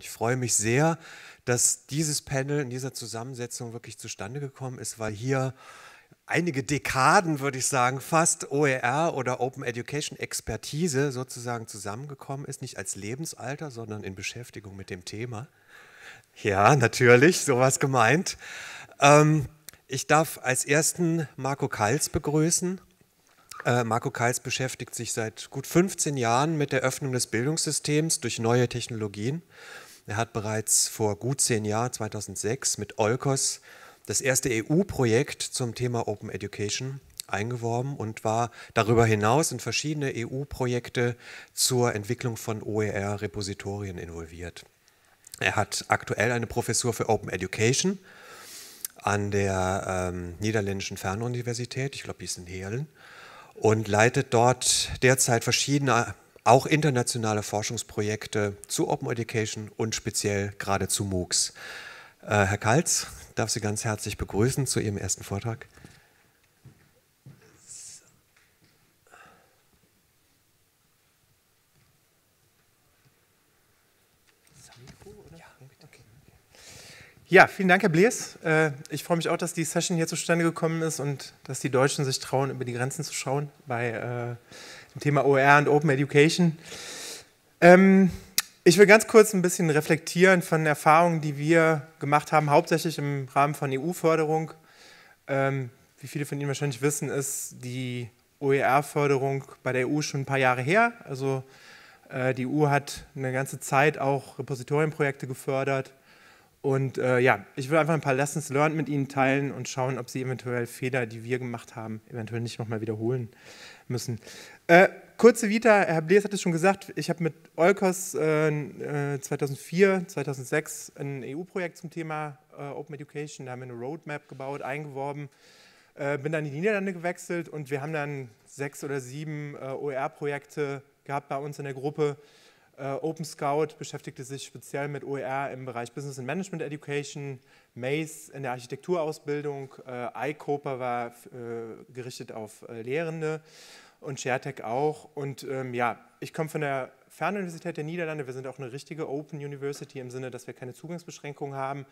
Ich freue mich sehr, dass dieses Panel in dieser Zusammensetzung wirklich zustande gekommen ist, weil hier einige Dekaden, würde ich sagen, fast OER oder Open Education Expertise sozusagen zusammengekommen ist, nicht als Lebensalter, sondern in Beschäftigung mit dem Thema. Ja, natürlich, sowas gemeint. Ähm, ich darf als ersten Marco Kals begrüßen. Äh, Marco Kals beschäftigt sich seit gut 15 Jahren mit der Öffnung des Bildungssystems durch neue Technologien er hat bereits vor gut zehn Jahren, 2006, mit Olkos das erste EU-Projekt zum Thema Open Education eingeworben und war darüber hinaus in verschiedene EU-Projekte zur Entwicklung von OER-Repositorien involviert. Er hat aktuell eine Professur für Open Education an der ähm, niederländischen Fernuniversität, ich glaube, die ist in Heerlen, und leitet dort derzeit verschiedene auch internationale Forschungsprojekte zu Open Education und speziell gerade zu MOOCs. Äh, Herr Kalz, darf Sie ganz herzlich begrüßen zu Ihrem ersten Vortrag. Ja, vielen Dank, Herr Blees. Äh, ich freue mich auch, dass die Session hier zustande gekommen ist und dass die Deutschen sich trauen, über die Grenzen zu schauen bei äh, zum Thema OER und Open Education. Ähm, ich will ganz kurz ein bisschen reflektieren von Erfahrungen, die wir gemacht haben, hauptsächlich im Rahmen von EU-Förderung. Ähm, wie viele von Ihnen wahrscheinlich wissen, ist die OER-Förderung bei der EU schon ein paar Jahre her. Also äh, die EU hat eine ganze Zeit auch Repositorienprojekte gefördert. Und äh, ja, ich will einfach ein paar Lessons learned mit Ihnen teilen und schauen, ob Sie eventuell Fehler, die wir gemacht haben, eventuell nicht nochmal wiederholen müssen. Äh, kurze Vita, Herr Blees hat es schon gesagt, ich habe mit Olkos äh, 2004, äh, 2006 ein EU-Projekt zum Thema äh, Open Education, da haben wir eine Roadmap gebaut, eingeworben, äh, bin dann in die Niederlande gewechselt und wir haben dann sechs oder sieben äh, OER-Projekte gehabt bei uns in der Gruppe. Open Scout beschäftigte sich speziell mit OER im Bereich Business and Management Education, MACE in der Architekturausbildung, äh, iCopa war gerichtet auf Lehrende und ShareTech auch. Und ähm, ja, ich komme von der Fernuniversität der Niederlande. Wir sind auch eine richtige Open University im Sinne, dass wir keine Zugangsbeschränkungen haben.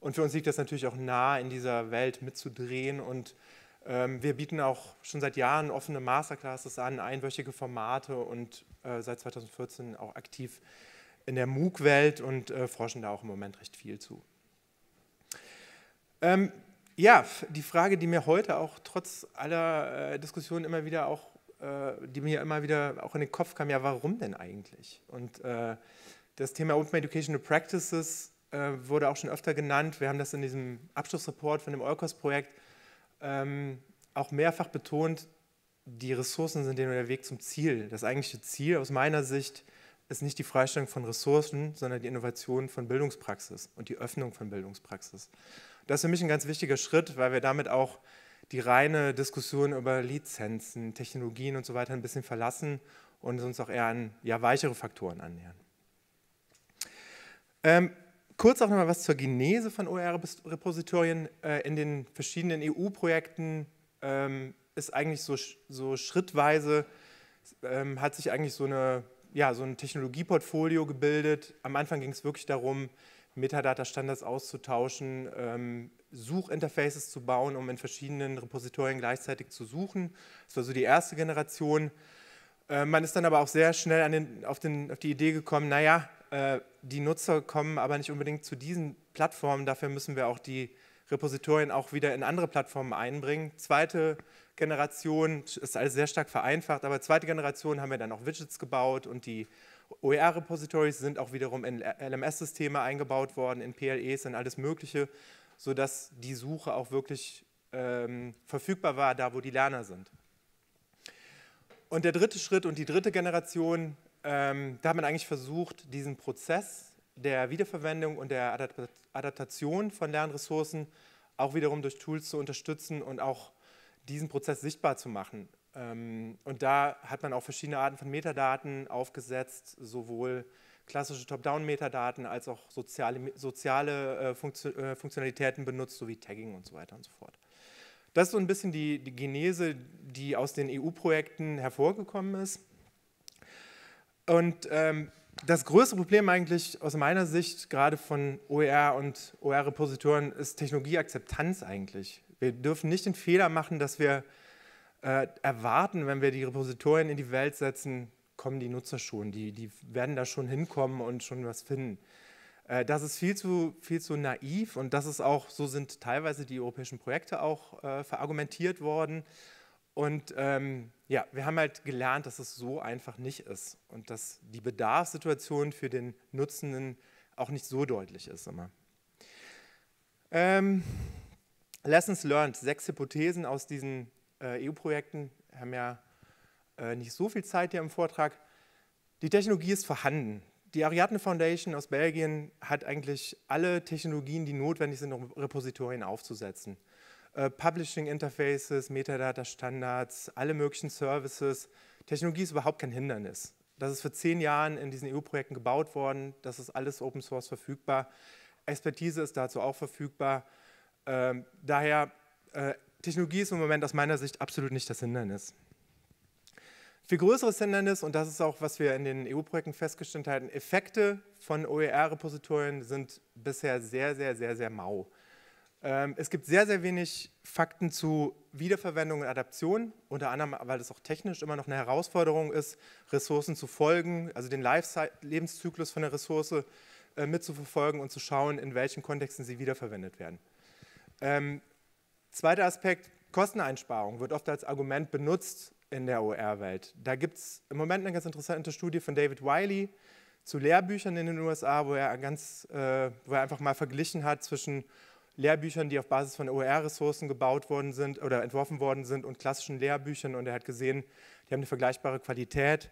Und für uns liegt das natürlich auch nah, in dieser Welt mitzudrehen. Und ähm, wir bieten auch schon seit Jahren offene Masterclasses an, einwöchige Formate und äh, seit 2014 auch aktiv in der MOOC-Welt und äh, forschen da auch im Moment recht viel zu. Ähm, ja, die Frage, die mir heute auch trotz aller äh, Diskussionen immer wieder auch äh, die mir immer wieder auch in den Kopf kam, ja, warum denn eigentlich? Und äh, das Thema Open Educational Practices äh, wurde auch schon öfter genannt. Wir haben das in diesem Abschlussreport von dem Eukos-Projekt ähm, auch mehrfach betont. Die Ressourcen sind der Weg zum Ziel. Das eigentliche Ziel aus meiner Sicht ist nicht die Freistellung von Ressourcen, sondern die Innovation von Bildungspraxis und die Öffnung von Bildungspraxis. Das ist für mich ein ganz wichtiger Schritt, weil wir damit auch die reine Diskussion über Lizenzen, Technologien und so weiter ein bisschen verlassen und uns auch eher an ja, weichere Faktoren annähern. Ähm, kurz auch nochmal was zur Genese von OER-Repositorien. Äh, in den verschiedenen EU-Projekten ähm, ist eigentlich so, so schrittweise, ähm, hat sich eigentlich so, eine, ja, so ein Technologieportfolio gebildet. Am Anfang ging es wirklich darum, Metadata-Standards auszutauschen, ähm, Suchinterfaces zu bauen, um in verschiedenen Repositorien gleichzeitig zu suchen. Das war so die erste Generation. Äh, man ist dann aber auch sehr schnell den, auf, den, auf, die Idee gekommen, naja, äh, die Nutzer kommen aber nicht unbedingt zu diesen Plattformen, dafür müssen wir auch die Repositorien auch wieder in andere Plattformen einbringen. Zweite Generation ist alles sehr stark vereinfacht, aber zweite Generation haben wir dann auch Widgets gebaut und die OER-Repositories sind auch wiederum in LMS-Systeme eingebaut worden, in PLEs, in alles Mögliche sodass die Suche auch wirklich ähm, verfügbar war, da wo die Lerner sind. Und der dritte Schritt und die dritte Generation, ähm, da hat man eigentlich versucht, diesen Prozess der Wiederverwendung und der Adaptation von Lernressourcen auch wiederum durch Tools zu unterstützen und auch diesen Prozess sichtbar zu machen. Ähm, und da hat man auch verschiedene Arten von Metadaten aufgesetzt, sowohl klassische Top-Down-Metadaten als auch soziale, soziale äh, äh, Funktionalitäten benutzt, sowie Tagging und so weiter und so fort. Das ist so ein bisschen die, die Genese, die aus den EU-Projekten hervorgekommen ist. Und ähm, das größte Problem eigentlich aus meiner Sicht, gerade von OER und OER-Repositoren, ist Technologieakzeptanz eigentlich. Wir dürfen nicht den Fehler machen, dass wir äh, erwarten, wenn wir die Repositorien in die Welt setzen, kommen die Nutzer schon, die, die werden da schon hinkommen und schon was finden. Äh, das ist viel zu, viel zu naiv und das ist auch, so sind teilweise die europäischen Projekte auch äh, verargumentiert worden. Und ähm, ja, wir haben halt gelernt, dass es so einfach nicht ist und dass die Bedarfssituation für den Nutzenden auch nicht so deutlich ist immer. Ähm, Lessons learned, sechs Hypothesen aus diesen äh, EU-Projekten haben ja äh, nicht so viel Zeit hier im Vortrag. Die Technologie ist vorhanden. Die Ariadne Foundation aus Belgien hat eigentlich alle Technologien, die notwendig sind, um Repositorien aufzusetzen. Äh, Publishing Interfaces, Metadata Standards, alle möglichen Services. Technologie ist überhaupt kein Hindernis. Das ist für zehn Jahren in diesen EU-Projekten gebaut worden. Das ist alles Open Source verfügbar. Expertise ist dazu auch verfügbar. Ähm, daher, äh, Technologie ist im Moment aus meiner Sicht absolut nicht das Hindernis. Viel größeres Hindernis, und das ist auch, was wir in den EU-Projekten festgestellt haben, Effekte von OER-Repositorien sind bisher sehr, sehr, sehr, sehr mau. Ähm, es gibt sehr, sehr wenig Fakten zu Wiederverwendung und Adaption, unter anderem, weil das auch technisch immer noch eine Herausforderung ist, Ressourcen zu folgen, also den Lebenszyklus von der Ressource äh, mitzuverfolgen und zu schauen, in welchen Kontexten sie wiederverwendet werden. Ähm, zweiter Aspekt, Kosteneinsparung wird oft als Argument benutzt, in der OR-Welt. Da gibt es im Moment eine ganz interessante Studie von David Wiley zu Lehrbüchern in den USA, wo er, ganz, äh, wo er einfach mal verglichen hat zwischen Lehrbüchern, die auf Basis von OER-Ressourcen gebaut worden sind oder entworfen worden sind und klassischen Lehrbüchern. Und er hat gesehen, die haben eine vergleichbare Qualität.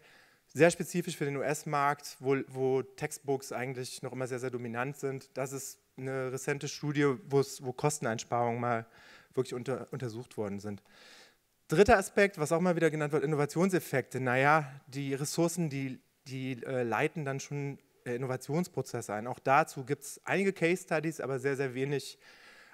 Sehr spezifisch für den US-Markt, wo, wo, Textbooks eigentlich noch immer sehr, sehr dominant sind. Das ist eine recente Studie, wo Kosteneinsparungen mal wirklich unter, untersucht worden sind. Dritter Aspekt, was auch mal wieder genannt wird, Innovationseffekte. Naja, die Ressourcen, die, die äh, leiten dann schon äh, Innovationsprozesse ein. Auch dazu gibt es einige Case Studies, aber sehr, sehr wenig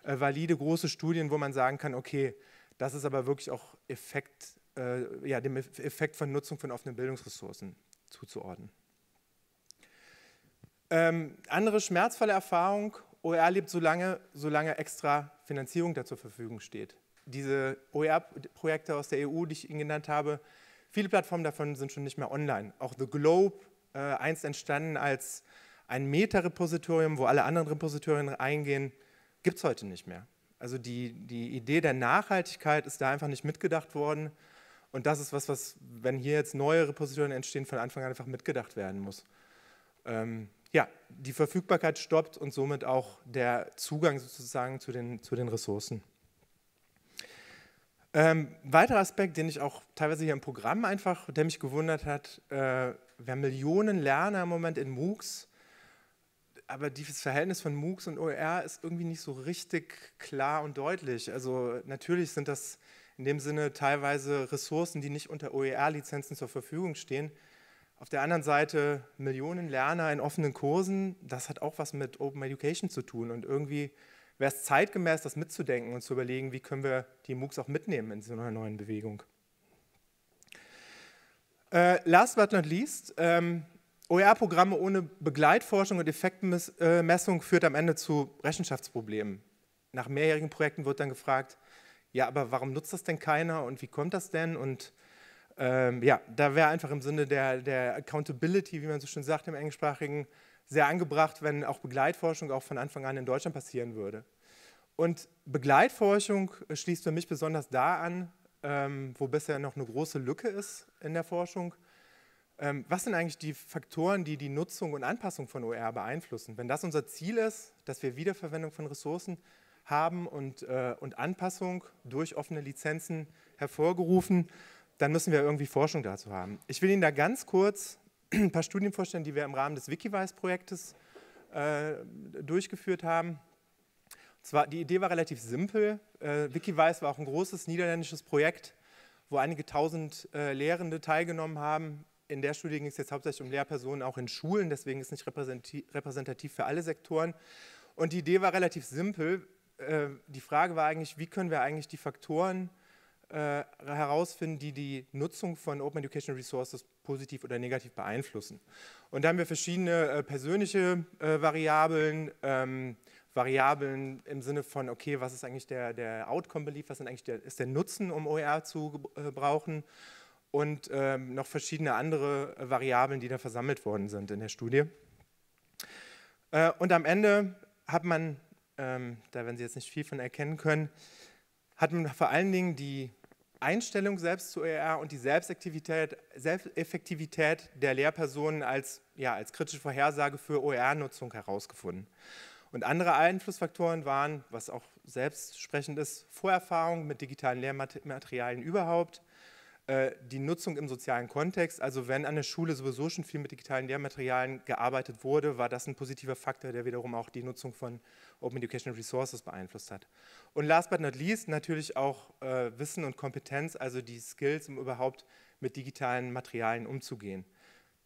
äh, valide große Studien, wo man sagen kann, okay, das ist aber wirklich auch Effekt, äh, ja, dem Effekt von Nutzung von offenen Bildungsressourcen zuzuordnen. Ähm, andere schmerzvolle Erfahrung, OER lebt so lange, solange extra Finanzierung da zur Verfügung steht diese OER-Projekte aus der EU, die ich Ihnen genannt habe, viele Plattformen davon sind schon nicht mehr online. Auch The Globe, äh, einst entstanden als ein Meta-Repositorium, wo alle anderen Repositorien eingehen, gibt es heute nicht mehr. Also die, die Idee der Nachhaltigkeit ist da einfach nicht mitgedacht worden. Und das ist was, was, wenn hier jetzt neue Repositorien entstehen, von Anfang an einfach mitgedacht werden muss. Ähm, ja, die Verfügbarkeit stoppt und somit auch der Zugang sozusagen zu den, zu den Ressourcen. Ähm, weiterer Aspekt, den ich auch teilweise hier im Programm einfach, der mich gewundert hat, äh, wir haben Millionen Lerner im Moment in MOOCs, aber dieses Verhältnis von MOOCs und OER ist irgendwie nicht so richtig klar und deutlich. Also natürlich sind das in dem Sinne teilweise Ressourcen, die nicht unter OER-Lizenzen zur Verfügung stehen. Auf der anderen Seite Millionen Lerner in offenen Kursen, das hat auch was mit Open Education zu tun und irgendwie wäre es zeitgemäß, das mitzudenken und zu überlegen, wie können wir die MOOCs auch mitnehmen in so einer neuen Bewegung. Äh, last but not least, ähm, OER-Programme ohne Begleitforschung und Effektmessung führt am Ende zu Rechenschaftsproblemen. Nach mehrjährigen Projekten wird dann gefragt, ja, aber warum nutzt das denn keiner und wie kommt das denn? Und ähm, ja, da wäre einfach im Sinne der, der Accountability, wie man so schön sagt im englischsprachigen, sehr angebracht, wenn auch Begleitforschung auch von Anfang an in Deutschland passieren würde. Und Begleitforschung äh, schließt für mich besonders da an, ähm, wo bisher noch eine große Lücke ist in der Forschung. Ähm, was sind eigentlich die Faktoren, die die Nutzung und Anpassung von OER beeinflussen? Wenn das unser Ziel ist, dass wir Wiederverwendung von Ressourcen haben und, äh, und Anpassung durch offene Lizenzen hervorgerufen, dann müssen wir irgendwie Forschung dazu haben. Ich will Ihnen da ganz kurz ein paar Studien vorstellen, die wir im Rahmen des Wikivice-Projektes äh, durchgeführt haben. Zwar, die Idee war relativ simpel. Äh, Wikivice war auch ein großes niederländisches Projekt, wo einige tausend äh, Lehrende teilgenommen haben. In der Studie ging es jetzt hauptsächlich um Lehrpersonen auch in Schulen, deswegen ist es nicht repräsentativ für alle Sektoren. Und die Idee war relativ simpel. Äh, die Frage war eigentlich, wie können wir eigentlich die Faktoren äh, herausfinden, die die Nutzung von Open Educational Resources positiv oder negativ beeinflussen. Und da haben wir verschiedene äh, persönliche äh, Variablen, ähm, Variablen im Sinne von, okay, was ist eigentlich der, der Outcome-Belief, was ist eigentlich der, ist der Nutzen, um OER zu äh, brauchen und ähm, noch verschiedene andere äh, Variablen, die da versammelt worden sind in der Studie. Äh, und am Ende hat man, ähm, da werden Sie jetzt nicht viel von erkennen können, hat man vor allen Dingen die Einstellung selbst zu OER und die Selbsteffektivität, Selbsteffektivität der Lehrpersonen als, ja, als kritische Vorhersage für OER-Nutzung herausgefunden. Und andere Einflussfaktoren waren, was auch selbstsprechend ist, Vorerfahrung mit digitalen Lehrmaterialien überhaupt, äh, die Nutzung im sozialen Kontext. Also wenn an der Schule sowieso schon viel mit digitalen Lehrmaterialien gearbeitet wurde, war das ein positiver Faktor, der wiederum auch die Nutzung von Open Educational Resources beeinflusst hat. Und last but not least natürlich auch äh, Wissen und Kompetenz, also die Skills, um überhaupt mit digitalen Materialien umzugehen.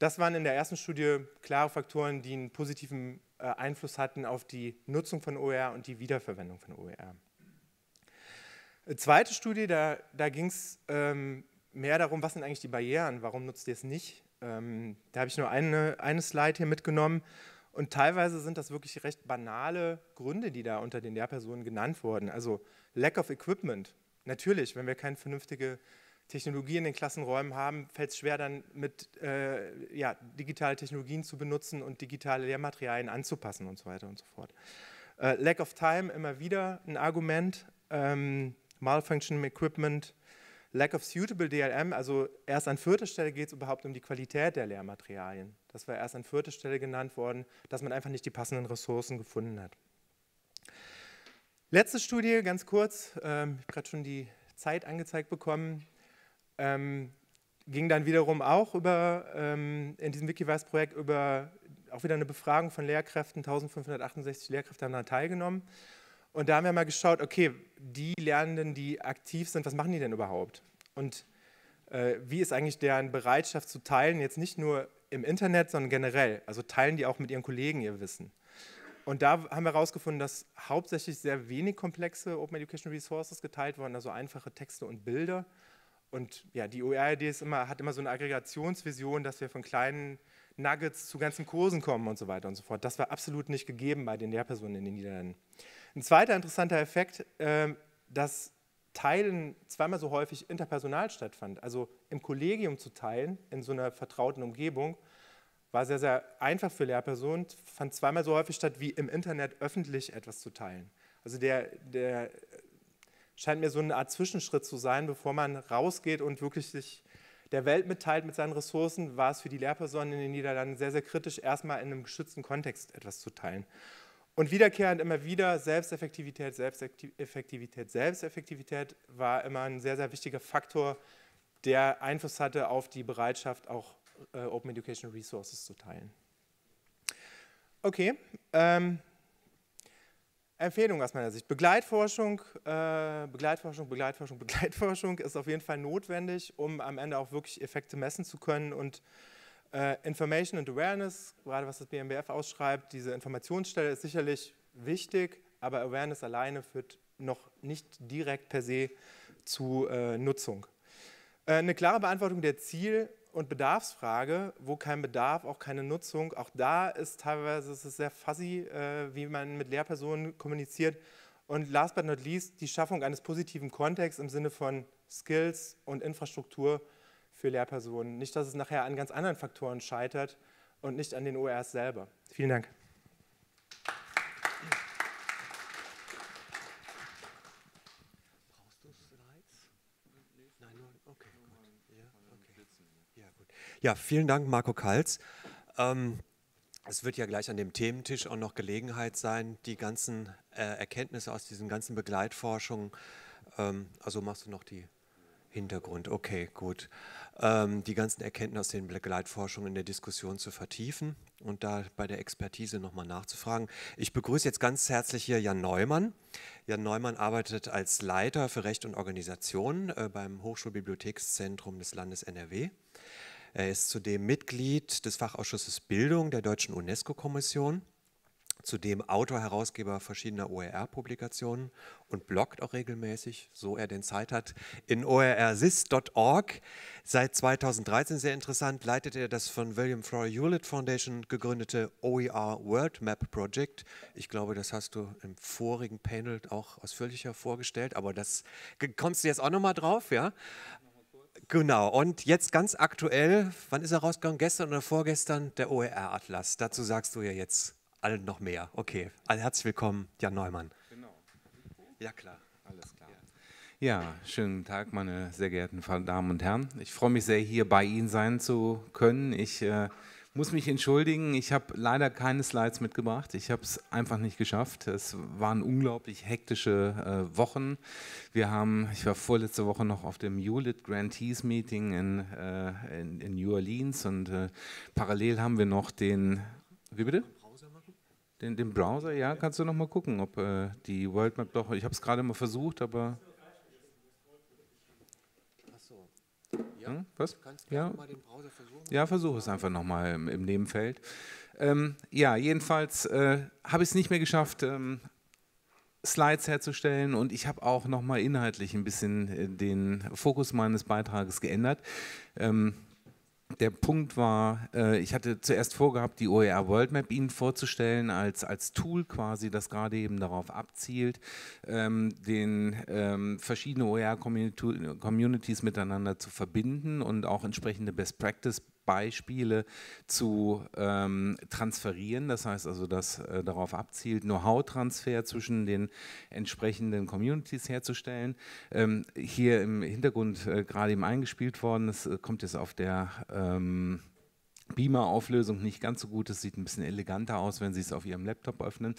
Das waren in der ersten Studie klare Faktoren, die einen positiven äh, Einfluss hatten auf die Nutzung von OER und die Wiederverwendung von OER. Eine zweite Studie, da, da ging es ähm, mehr darum, was sind eigentlich die Barrieren, warum nutzt ihr es nicht? Ähm, da habe ich nur eine, eine Slide hier mitgenommen. Und teilweise sind das wirklich recht banale Gründe, die da unter den Lehrpersonen genannt wurden. Also Lack of Equipment. Natürlich, wenn wir keine vernünftige Technologie in den Klassenräumen haben, fällt es schwer, dann mit äh, ja, digitale Technologien zu benutzen und digitale Lehrmaterialien anzupassen und so weiter und so fort. Äh, Lack of Time immer wieder ein Argument. Ähm, Malfunction Equipment, Lack of Suitable DLM, also erst an vierter Stelle geht es überhaupt um die Qualität der Lehrmaterialien. Das war erst an vierter Stelle genannt worden, dass man einfach nicht die passenden Ressourcen gefunden hat. Letzte Studie, ganz kurz, ähm, ich habe gerade schon die Zeit angezeigt bekommen, ähm, ging dann wiederum auch über, ähm, in diesem Wikiverse-Projekt über auch wieder eine Befragung von Lehrkräften, 1568 Lehrkräfte haben daran teilgenommen und da haben wir mal geschaut, okay, die Lernenden, die aktiv sind, was machen die denn überhaupt? Und äh, wie ist eigentlich deren Bereitschaft zu teilen, jetzt nicht nur im Internet, sondern generell? Also teilen die auch mit ihren Kollegen ihr Wissen? Und da haben wir herausgefunden, dass hauptsächlich sehr wenig komplexe Open Education Resources geteilt wurden, also einfache Texte und Bilder. Und ja, die oer ist immer, hat immer so eine Aggregationsvision, dass wir von kleinen Nuggets zu ganzen Kursen kommen und so weiter und so fort. Das war absolut nicht gegeben bei den Lehrpersonen in den Niederlanden. Ein zweiter interessanter Effekt, ähm, dass Teilen zweimal so häufig interpersonal stattfand. Also im Kollegium zu teilen, in so einer vertrauten Umgebung, war sehr, sehr einfach für Lehrpersonen, fand zweimal so häufig statt, wie im Internet öffentlich etwas zu teilen. Also der, der scheint mir so eine Art Zwischenschritt zu sein, bevor man rausgeht und wirklich sich der Welt mitteilt mit seinen Ressourcen, war es für die Lehrpersonen in den Niederlanden sehr, sehr kritisch, erstmal in einem geschützten Kontext etwas zu teilen. Und wiederkehrend immer wieder Selbsteffektivität, Selbsteffektivität, Selbsteffektivität war immer ein sehr, sehr wichtiger Faktor, der Einfluss hatte auf die Bereitschaft, auch äh, Open Educational Resources zu teilen. Okay, ähm, Empfehlung aus meiner Sicht. Begleitforschung, äh, Begleitforschung, Begleitforschung, Begleitforschung ist auf jeden Fall notwendig, um am Ende auch wirklich Effekte messen zu können. Und äh, Information and Awareness, gerade was das BMBF ausschreibt, diese Informationsstelle ist sicherlich wichtig, aber Awareness alleine führt noch nicht direkt per se zu äh, Nutzung. Äh, eine klare Beantwortung der Ziel- und Bedarfsfrage, wo kein Bedarf, auch keine Nutzung. Auch da ist teilweise ist es sehr fuzzy, äh, wie man mit Lehrpersonen kommuniziert. Und last but not least, die Schaffung eines positiven Kontexts im Sinne von Skills und Infrastruktur für Lehrpersonen. Nicht, dass es nachher an ganz anderen Faktoren scheitert und nicht an den ORs selber. Vielen Dank. Ja, vielen Dank, Marco Kalz. Ähm, es wird ja gleich an dem Thementisch auch noch Gelegenheit sein, die ganzen äh, Erkenntnisse aus diesen ganzen Begleitforschungen, ähm, also machst du noch die Hintergrund, okay, gut, ähm, die ganzen Erkenntnisse aus den Begleitforschungen in der Diskussion zu vertiefen und da bei der Expertise nochmal nachzufragen. Ich begrüße jetzt ganz herzlich hier Jan Neumann. Jan Neumann arbeitet als Leiter für Recht und Organisation äh, beim Hochschulbibliothekszentrum des Landes NRW. Er ist zudem Mitglied des Fachausschusses Bildung der Deutschen UNESCO-Kommission, zudem Autor, Herausgeber verschiedener OER-Publikationen und bloggt auch regelmäßig, so er den Zeit hat, in orsis.org. Seit 2013, sehr interessant, leitet er das von William Flora Hewlett Foundation gegründete OER World Map Project. Ich glaube, das hast du im vorigen Panel auch ausführlicher vorgestellt, aber das kommst du jetzt auch nochmal drauf, ja? Genau, und jetzt ganz aktuell, wann ist er rausgegangen? Gestern oder vorgestern? Der OER-Atlas. Dazu sagst du ja jetzt allen noch mehr. Okay, also herzlich willkommen, Jan Neumann. Genau. Ja, klar. Alles klar. Ja, schönen Tag, meine sehr geehrten Damen und Herren. Ich freue mich sehr, hier bei Ihnen sein zu können. Ich. Äh, muss mich entschuldigen, ich habe leider keine Slides mitgebracht. Ich habe es einfach nicht geschafft. Es waren unglaublich hektische äh, Wochen. Wir haben, ich war vorletzte Woche noch auf dem Hewlett Grantees Meeting in, äh, in, in, New Orleans und äh, parallel haben wir noch den, wie bitte? Den, den Browser, ja, kannst du noch mal gucken, ob äh, die World Map doch, ich habe es gerade mal versucht, aber... Ja, hm? was? ja. versuchen. Ja, versuche es einfach nochmal im, im Nebenfeld. Ähm, ja, jedenfalls äh, habe ich es nicht mehr geschafft, ähm, Slides herzustellen und ich habe auch nochmal inhaltlich ein bisschen äh, den Fokus meines Beitrages geändert. Ähm, der Punkt war, äh, ich hatte zuerst vorgehabt, die OER World Map Ihnen vorzustellen, als, als Tool quasi, das gerade eben darauf abzielt, ähm, den ähm, verschiedene OER-Communities miteinander zu verbinden und auch entsprechende Best Practice Beispiele zu ähm, transferieren. Das heißt also, dass äh, darauf abzielt, Know-how-Transfer zwischen den entsprechenden Communities herzustellen. Ähm, hier im Hintergrund äh, gerade eben eingespielt worden, das äh, kommt jetzt auf der... Ähm, Beamer-Auflösung nicht ganz so gut. Es sieht ein bisschen eleganter aus, wenn Sie es auf Ihrem Laptop öffnen.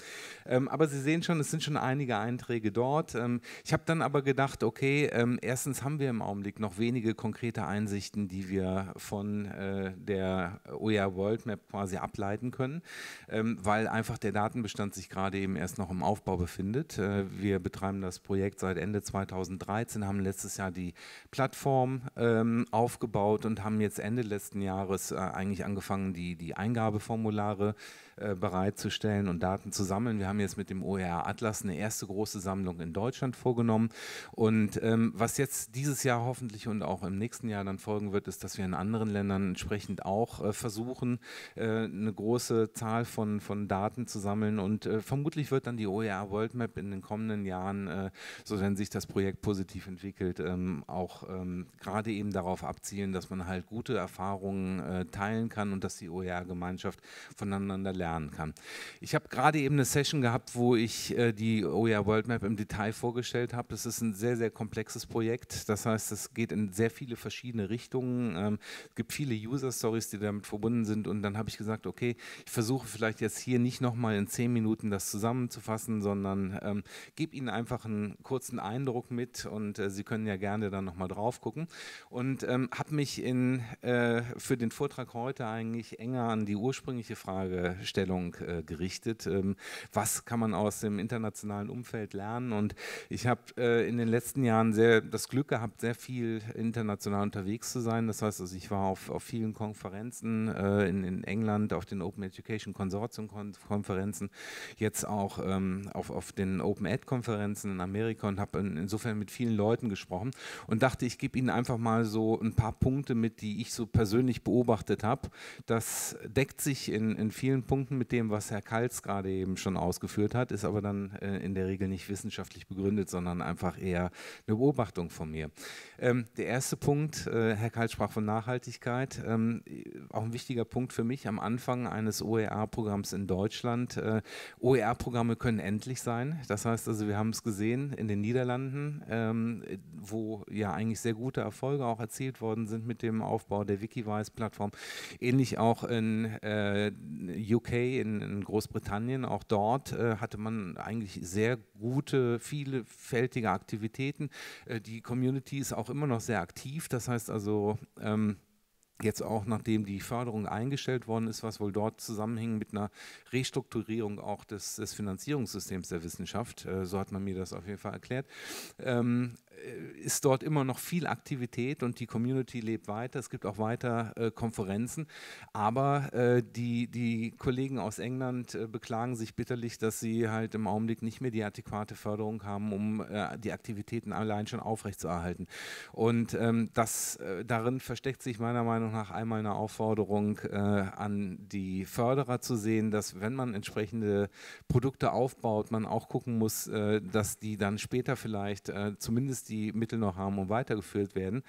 Ähm, aber Sie sehen schon, es sind schon einige Einträge dort. Ähm, ich habe dann aber gedacht, okay, ähm, erstens haben wir im Augenblick noch wenige konkrete Einsichten, die wir von äh, der OER World Map quasi ableiten können, ähm, weil einfach der Datenbestand sich gerade eben erst noch im Aufbau befindet. Äh, wir betreiben das Projekt seit Ende 2013, haben letztes Jahr die Plattform ähm, aufgebaut und haben jetzt Ende letzten Jahres äh, eigentlich nämlich angefangen, die, die Eingabeformulare äh, bereitzustellen und Daten zu sammeln. Wir haben jetzt mit dem OER Atlas eine erste große Sammlung in Deutschland vorgenommen. Und ähm, was jetzt dieses Jahr hoffentlich und auch im nächsten Jahr dann folgen wird, ist, dass wir in anderen Ländern entsprechend auch äh, versuchen, äh, eine große Zahl von, von Daten zu sammeln. Und äh, vermutlich wird dann die OER World Map in den kommenden Jahren, äh, so wenn sich das Projekt positiv entwickelt, ähm, auch ähm, gerade eben darauf abzielen, dass man halt gute Erfahrungen teilen kann und dass die OER-Gemeinschaft voneinander lernt lernen kann. Ich habe gerade eben eine Session gehabt, wo ich äh, die OER oh World Map im Detail vorgestellt habe. Das ist ein sehr, sehr komplexes Projekt. Das heißt, es geht in sehr viele verschiedene Richtungen. Ähm, es gibt viele User-Stories, die damit verbunden sind. Und dann habe ich gesagt, okay, ich versuche vielleicht jetzt hier nicht nochmal in zehn Minuten das zusammenzufassen, sondern ähm, gebe Ihnen einfach einen kurzen Eindruck mit und äh, Sie können ja gerne dann nochmal drauf gucken. Und ähm, habe mich in, äh, für den Vortrag heute eigentlich enger an die ursprüngliche Frage gestellt Ausstellung äh, gerichtet. Ähm, was kann man aus dem internationalen Umfeld lernen? Und ich habe äh, in den letzten Jahren sehr das Glück gehabt, sehr viel international unterwegs zu sein. Das heißt, also ich war auf, auf vielen Konferenzen äh, in, in, England, auf den Open Education Consortium Kon Konferenzen, jetzt auch ähm, auf, auf den Open Ed Konferenzen in Amerika und habe in, insofern mit vielen Leuten gesprochen und dachte, ich gebe Ihnen einfach mal so ein paar Punkte mit, die ich so persönlich beobachtet habe. Das deckt sich in, in vielen Punkten verbunden mit dem, was Herr Kalz gerade eben schon ausgeführt hat, ist aber dann äh, in der Regel nicht wissenschaftlich begründet, sondern einfach eher eine Beobachtung von mir. Ähm, der erste Punkt, äh, Herr Kalz sprach von Nachhaltigkeit, ähm, auch ein wichtiger Punkt für mich am Anfang eines OER-Programms in Deutschland. Äh, OER-Programme können endlich sein. Das heißt also, wir haben es gesehen in den Niederlanden, ähm, wo ja eigentlich sehr gute Erfolge auch erzielt worden sind mit dem Aufbau der Wikivice-Plattform. Ähnlich auch in äh, UK in, in Großbritannien, auch dort äh, hatte man eigentlich sehr gute, vielfältige Aktivitäten. Äh, die Community ist auch immer noch sehr aktiv. Das heißt also, ähm, jetzt auch nachdem die Förderung eingestellt worden ist, was wohl dort zusammenhängt mit einer Restrukturierung auch des, des Finanzierungssystems der Wissenschaft, äh, so hat man mir das auf jeden Fall erklärt, ähm, äh, ist dort immer noch viel Aktivität und die Community lebt weiter. Es gibt auch weiter äh, Konferenzen. Aber äh, die, die Kollegen aus England äh, beklagen sich bitterlich, dass sie halt im Augenblick nicht mehr die adäquate Förderung haben, um äh, die Aktivitäten allein schon aufrechtzuerhalten. Und ähm, das, äh, darin versteckt sich meiner Meinung nach einmal eine Aufforderung an die Förderer zu sehen, dass wenn man entsprechende Produkte aufbaut, man auch gucken muss, dass die dann später vielleicht zumindest die die Mittel noch haben, um weitergeführt werden,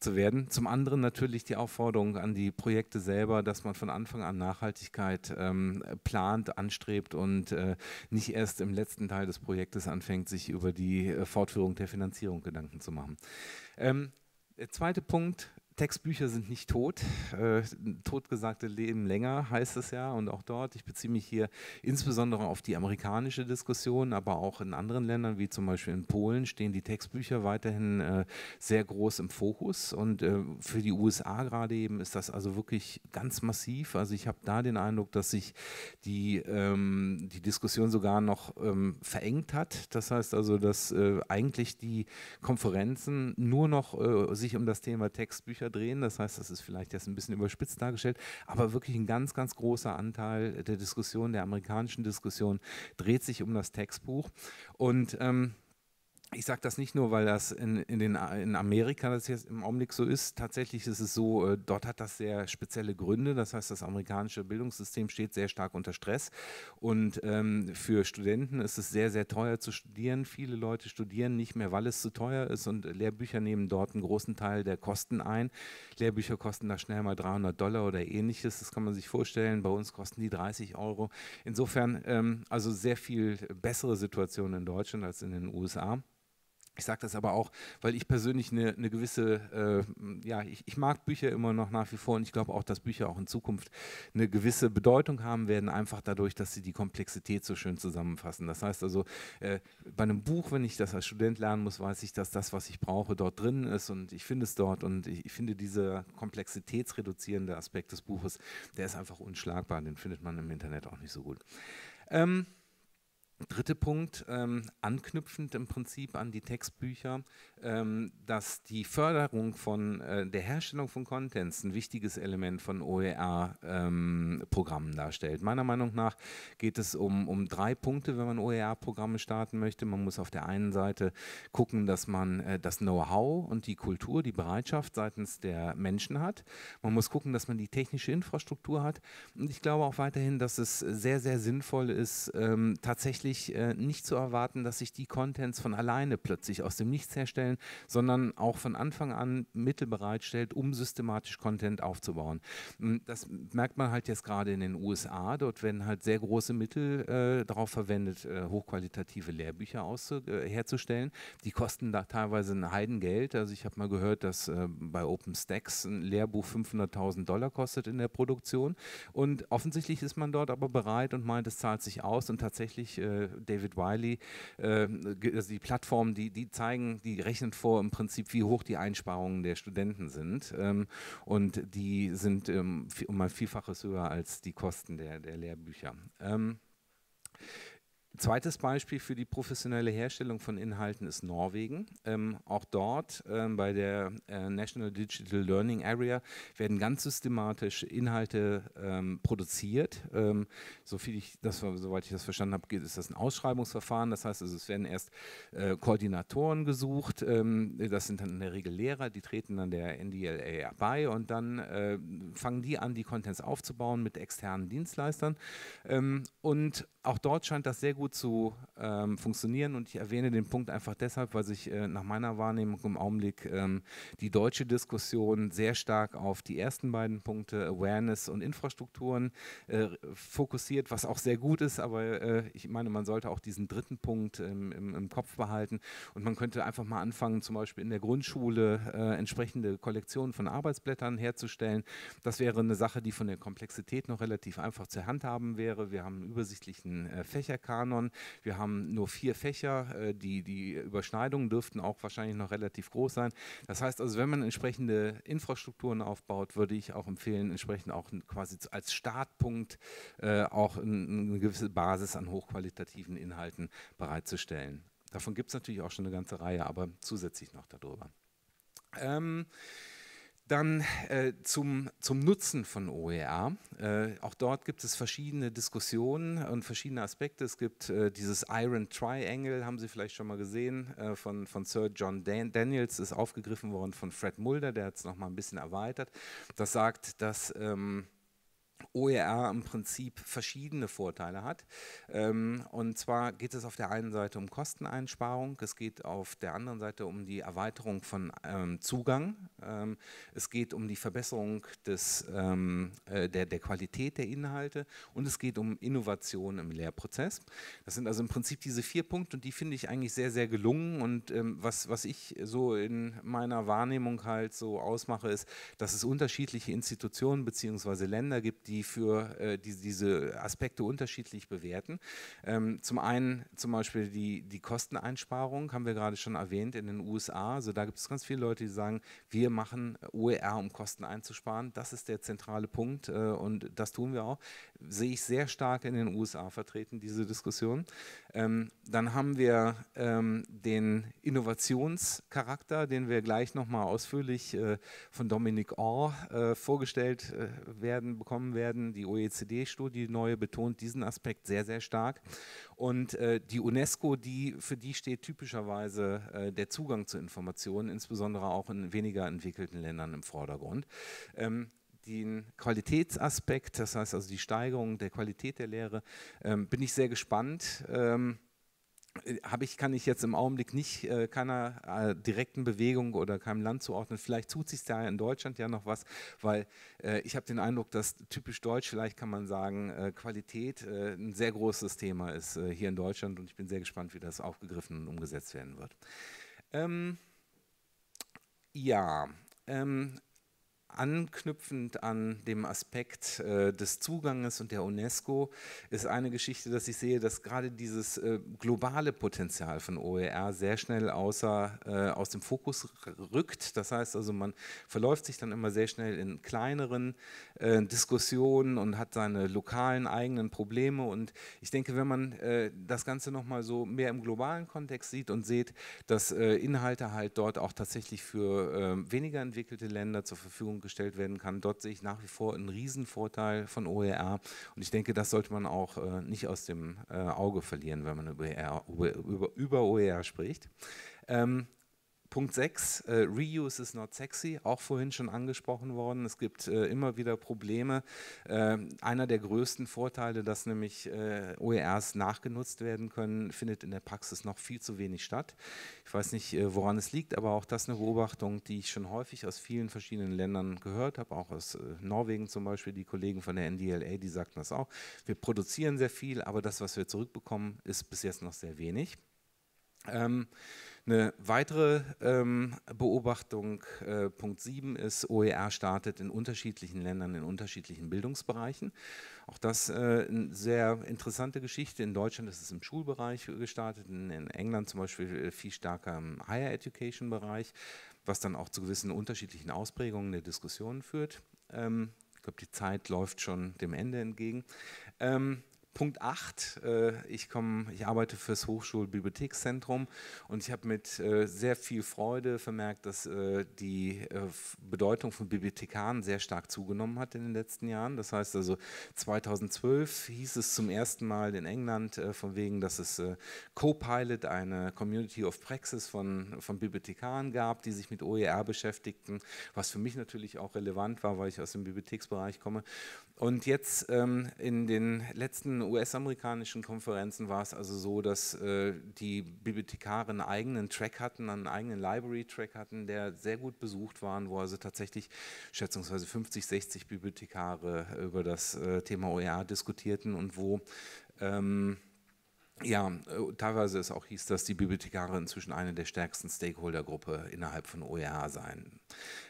zu werden. Zum anderen natürlich die Aufforderung an die Projekte selber, dass man von Anfang an Nachhaltigkeit ähm, plant, anstrebt und äh, nicht erst im letzten Teil des Projektes anfängt, sich über die äh, Fortführung der Finanzierung Gedanken zu machen. Ähm, der zweite Punkt Textbücher sind nicht tot. Äh, totgesagte leben länger, heißt es ja. Und auch dort, ich beziehe mich hier insbesondere auf die amerikanische Diskussion, aber auch in anderen Ländern, wie zum Beispiel in Polen, stehen die Textbücher weiterhin äh, sehr groß im Fokus. Und äh, für die USA gerade eben ist das also wirklich ganz massiv. Also ich habe da den Eindruck, dass sich die, ähm, die Diskussion sogar noch ähm, verengt hat. Das heißt also, dass äh, eigentlich die Konferenzen nur noch äh, sich um das Thema Textbücher Bücher drehen. Das heißt, das ist vielleicht jetzt ein bisschen überspitzt dargestellt, aber wirklich ein ganz, ganz großer Anteil der Diskussion, der amerikanischen Diskussion, dreht sich um das Textbuch. Und ähm, ich sage das nicht nur, weil das in, in, den, in Amerika das jetzt im Augenblick so ist. Tatsächlich ist es so, äh, dort hat das sehr spezielle Gründe. Das heißt, das amerikanische Bildungssystem steht sehr stark unter Stress. Und ähm, für Studenten ist es sehr, sehr teuer zu studieren. Viele Leute studieren nicht mehr, weil es zu teuer ist. Und Lehrbücher nehmen dort einen großen Teil der Kosten ein. Lehrbücher kosten da schnell mal 300 Dollar oder ähnliches. Das kann man sich vorstellen. Bei uns kosten die 30 Euro. Insofern ähm, also sehr viel bessere Situation in Deutschland als in den USA. Ich sage das aber auch, weil ich persönlich eine, eine gewisse, äh, ja, ich, ich, mag Bücher immer noch nach wie vor und ich glaube auch, dass Bücher auch in Zukunft eine gewisse Bedeutung haben werden, einfach dadurch, dass sie die Komplexität so schön zusammenfassen. Das heißt also, äh, bei einem Buch, wenn ich das als Student lernen muss, weiß ich, dass das, was ich brauche, dort drin ist und ich finde es dort und ich, ich finde dieser komplexitätsreduzierende Aspekt des Buches, der ist einfach unschlagbar, den findet man im Internet auch nicht so gut. Ähm, Dritter Punkt, ähm, anknüpfend im Prinzip an die Textbücher, ähm, dass die Förderung von äh, der Herstellung von Contents ein wichtiges Element von OER-Programmen ähm, darstellt. Meiner Meinung nach geht es um, um drei Punkte, wenn man OER-Programme starten möchte. Man muss auf der einen Seite gucken, dass man äh, das Know-how und die Kultur, die Bereitschaft seitens der Menschen hat. Man muss gucken, dass man die technische Infrastruktur hat. Und ich glaube auch weiterhin, dass es sehr, sehr sinnvoll ist, ähm, tatsächlich tatsächlich äh, nicht zu erwarten, dass sich die Contents von alleine plötzlich aus dem Nichts herstellen, sondern auch von Anfang an Mittel bereitstellt, um systematisch Content aufzubauen. Das merkt man halt jetzt gerade in den USA. Dort werden halt sehr große Mittel äh, darauf verwendet, äh, hochqualitative Lehrbücher äh, herzustellen. Die kosten da teilweise ein Heidengeld. Also ich habe mal gehört, dass äh, bei OpenStax ein Lehrbuch 500.000 Dollar kostet in der Produktion. Und offensichtlich ist man dort aber bereit und meint, es zahlt sich aus und tatsächlich äh, äh, David Wiley, äh, also die Plattformen, die, die zeigen, die rechnen vor im Prinzip, wie hoch die Einsparungen der Studenten sind. Ähm, und die sind ähm, um ein Vielfaches höher als die Kosten der, der Lehrbücher. Ähm, Zweites Beispiel für die professionelle Herstellung von Inhalten ist Norwegen. Ähm, auch dort ähm, bei der äh, National Digital Learning Area werden ganz systematisch Inhalte ähm, produziert. Ähm, so viel ich das, soweit ich das verstanden habe, ist das ein Ausschreibungsverfahren. Das heißt, also, es werden erst äh, Koordinatoren gesucht. Ähm, das sind dann in der Regel Lehrer, die treten dann der NDLA bei und dann äh, fangen die an, die Contents aufzubauen mit externen Dienstleistern. Ähm, und auch dort scheint das sehr gut gut zu ähm, funktionieren. Und ich erwähne den Punkt einfach deshalb, weil sich äh, nach meiner Wahrnehmung im Augenblick ähm, die deutsche Diskussion sehr stark auf die ersten beiden Punkte, Awareness und Infrastrukturen, äh, fokussiert, was auch sehr gut ist. Aber äh, ich meine, man sollte auch diesen dritten Punkt im, im, im, Kopf behalten. Und man könnte einfach mal anfangen, zum Beispiel in der Grundschule äh, entsprechende Kollektionen von Arbeitsblättern herzustellen. Das wäre eine Sache, die von der Komplexität noch relativ einfach zu handhaben wäre. Wir haben einen übersichtlichen äh, Fächerkanon Kanon. Wir haben nur vier Fächer, äh, die, die Überschneidungen dürften auch wahrscheinlich noch relativ groß sein. Das heißt also, wenn man entsprechende Infrastrukturen aufbaut, würde ich auch empfehlen, entsprechend auch quasi als Startpunkt äh, auch eine gewisse Basis an hochqualitativen Inhalten bereitzustellen. Davon gibt es natürlich auch schon eine ganze Reihe, aber zusätzlich noch darüber. Ähm, dann äh, zum, zum Nutzen von OER. Äh, auch dort gibt es verschiedene Diskussionen und verschiedene Aspekte. Es gibt äh, dieses Iron Triangle, haben Sie vielleicht schon mal gesehen, äh, von, von Sir John Dan Daniels, ist aufgegriffen worden von Fred Mulder, der hat es nochmal ein bisschen erweitert. Das sagt, dass... Ähm, OER im Prinzip verschiedene Vorteile hat. Ähm, und zwar geht es auf der einen Seite um Kosteneinsparung, es geht auf der anderen Seite um die Erweiterung von ähm, Zugang, ähm, es geht um die Verbesserung des, ähm, äh, der, der Qualität der Inhalte und es geht um Innovation im Lehrprozess. Das sind also im Prinzip diese vier Punkte und die finde ich eigentlich sehr, sehr gelungen. Und ähm, was, was ich so in meiner Wahrnehmung halt so ausmache, ist, dass es unterschiedliche Institutionen bzw. Länder gibt, die die für äh, die, diese Aspekte unterschiedlich bewerten. Ähm, zum einen zum Beispiel die, die Kosteneinsparung, haben wir gerade schon erwähnt in den USA. Also da gibt es ganz viele Leute, die sagen, wir machen OER, um Kosten einzusparen. Das ist der zentrale Punkt äh, und das tun wir auch. Sehe ich sehr stark in den USA vertreten, diese Diskussion. Ähm, dann haben wir ähm, den Innovationscharakter, den wir gleich nochmal ausführlich äh, von Dominic Orr äh, vorgestellt äh, werden, bekommen werden werden. Die OECD-Studie, neue, betont diesen Aspekt sehr, sehr stark. Und äh, die UNESCO, die, für die steht typischerweise äh, der Zugang zu Informationen, insbesondere auch in weniger entwickelten Ländern im Vordergrund. Ähm, den Qualitätsaspekt, das heißt also die Steigerung der Qualität der Lehre, ähm, bin ich sehr gespannt. Ähm, äh, habe ich, kann ich jetzt im Augenblick nicht äh, keiner äh, direkten Bewegung oder keinem Land zuordnen. Vielleicht tut sich da in Deutschland ja noch was, weil äh, ich habe den Eindruck, dass typisch deutsch, vielleicht kann man sagen, äh, Qualität äh, ein sehr großes Thema ist hier in Deutschland und ich bin sehr gespannt, wie das aufgegriffen und umgesetzt werden wird. Ähm, ja, ähm, anknüpfend an dem Aspekt äh, des Zuganges und der UNESCO ist eine Geschichte, dass ich sehe, dass gerade dieses äh, globale Potenzial von OER sehr schnell außer, äh, aus dem Fokus rückt. Das heißt also, man verläuft sich dann immer sehr schnell in kleineren äh, Diskussionen und hat seine lokalen eigenen Probleme. Und ich denke, wenn man äh, das Ganze nochmal so mehr im globalen Kontext sieht und sieht, dass äh, Inhalte halt dort auch tatsächlich für weniger entwickelte Länder zur Verfügung gestellt werden kann. Dort sehe ich nach wie vor einen Riesenvorteil von OER und ich denke, das sollte man auch äh, nicht aus dem äh, Auge verlieren, wenn man über, e über, über OER spricht. Ähm, Punkt 6, äh, Reuse is not sexy, auch vorhin schon angesprochen worden. Es gibt äh, immer wieder Probleme. Äh, einer der größten Vorteile, dass nämlich äh, OERs nachgenutzt werden können, findet in der Praxis noch viel zu wenig statt. Ich weiß nicht, äh, woran es liegt, aber auch das ist eine Beobachtung, die ich schon häufig aus vielen verschiedenen Ländern gehört habe, auch aus äh, Norwegen zum Beispiel, die Kollegen von der NDLA, die sagten das auch. Wir produzieren sehr viel, aber das, was wir zurückbekommen, ist bis jetzt noch sehr wenig. Ähm, eine weitere ähm, Beobachtung, äh, Punkt 7, ist, OER startet in unterschiedlichen Ländern, in unterschiedlichen Bildungsbereichen. Auch das äh, eine sehr interessante Geschichte. In Deutschland ist es im Schulbereich gestartet, in, in England zum Beispiel äh, viel stärker im Higher Education-Bereich, was dann auch zu gewissen unterschiedlichen Ausprägungen der Diskussionen führt. Ähm, ich glaube, die Zeit läuft schon dem Ende entgegen. Ähm, Punkt 8, äh, ich, komm, ich arbeite fürs Hochschulbibliothekszentrum und ich habe mit äh, sehr viel Freude vermerkt, dass äh, die Bedeutung von Bibliothekaren sehr stark zugenommen hat in den letzten Jahren. Das heißt also 2012 hieß es zum ersten Mal in England von wegen, dass es Co-Pilot, eine Community of Praxis von, von Bibliothekaren gab, die sich mit OER beschäftigten, was für mich natürlich auch relevant war, weil ich aus dem Bibliotheksbereich komme. Und jetzt ähm, in den letzten US-amerikanischen Konferenzen war es also so, dass äh, die Bibliothekare einen eigenen Track hatten, einen eigenen Library-Track hatten, der sehr gut besucht war, wo also tatsächlich schätzungsweise 50, 60 Bibliothekare über das äh, Thema OER diskutierten und wo ähm, ja, äh, teilweise ist auch hieß, dass die Bibliothekare inzwischen eine der stärksten Stakeholdergruppe innerhalb von OER seien.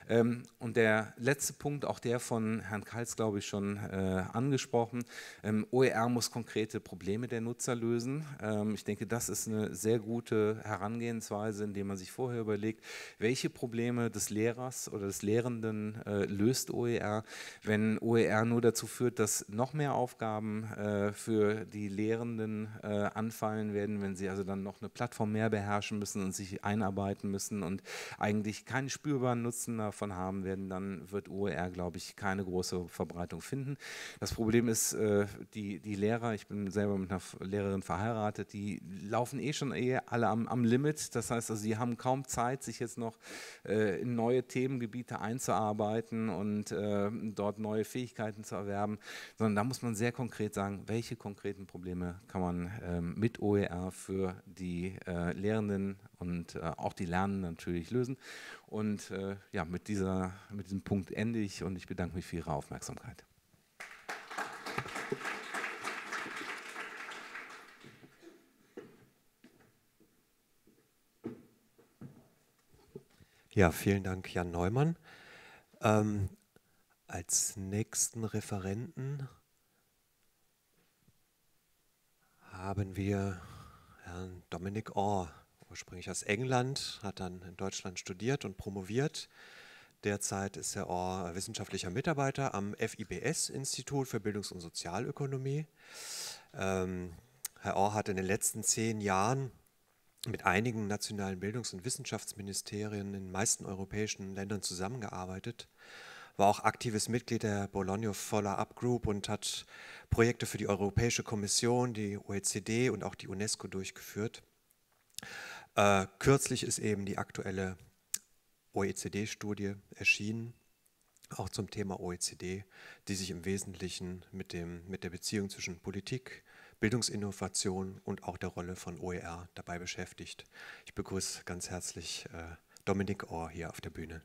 Ähm, und der letzte Punkt, auch der von Herrn Kals, glaube ich, schon äh, angesprochen. Ähm, OER muss konkrete Probleme der Nutzer lösen. Ähm, ich denke, das ist eine sehr gute Herangehensweise, indem man sich vorher überlegt, welche Probleme des Lehrers oder des Lehrenden äh, löst OER, wenn OER nur dazu führt, dass noch mehr Aufgaben äh, für die Lehrenden äh, anfallen werden, wenn sie also dann noch eine Plattform mehr beherrschen müssen und sich einarbeiten müssen und eigentlich keinen spürbaren Nutzen davon haben werden, dann wird OER, glaube ich, keine große Verbreitung finden. Das Problem ist, äh, die, die Lehrer, ich bin selber mit einer Lehrerin verheiratet, die laufen eh schon eh alle am, am Limit. Das heißt, also sie haben kaum Zeit, sich jetzt noch äh, in neue Themengebiete einzuarbeiten und äh, dort neue Fähigkeiten zu erwerben, sondern da muss man sehr konkret sagen, welche konkreten Probleme kann man ähm, ähm, mit OER für die äh, Lehrenden und äh, auch die Lernenden natürlich lösen. Und äh, ja, mit, dieser, mit diesem Punkt ende ich und ich bedanke mich für Ihre Aufmerksamkeit. Ja, vielen Dank, Jan Neumann. Ähm, als nächsten Referenten haben wir Herrn Dominic Orr, ursprünglich aus England, hat dann in Deutschland studiert und promoviert. Derzeit ist Herr Orr wissenschaftlicher Mitarbeiter am FIBS Institut für Bildungs- und Sozialökonomie. Ähm, Herr Orr hat in den letzten zehn Jahren mit einigen nationalen Bildungs- und Wissenschaftsministerien in den meisten europäischen Ländern zusammengearbeitet war auch aktives Mitglied der Bologna Follow-up Group und hat Projekte für die Europäische Kommission, die OECD und auch die UNESCO durchgeführt. Äh, kürzlich ist eben die aktuelle OECD-Studie erschienen, auch zum Thema OECD, die sich im Wesentlichen mit, dem, mit der Beziehung zwischen Politik, Bildungsinnovation und auch der Rolle von OER dabei beschäftigt. Ich begrüße ganz herzlich äh, Dominik Orr hier auf der Bühne.